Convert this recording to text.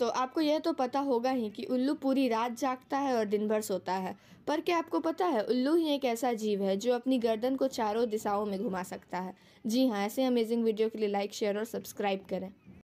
दोस्तों आपको यह तो पता होगा ही कि उल्लू पूरी रात जागता है और दिन भर सोता है पर क्या आपको पता है उल्लू ही एक ऐसा जीव है जो अपनी गर्दन को चारों दिशाओं में घुमा सकता है जी हाँ ऐसे अमेजिंग वीडियो के लिए लाइक शेयर और सब्सक्राइब करें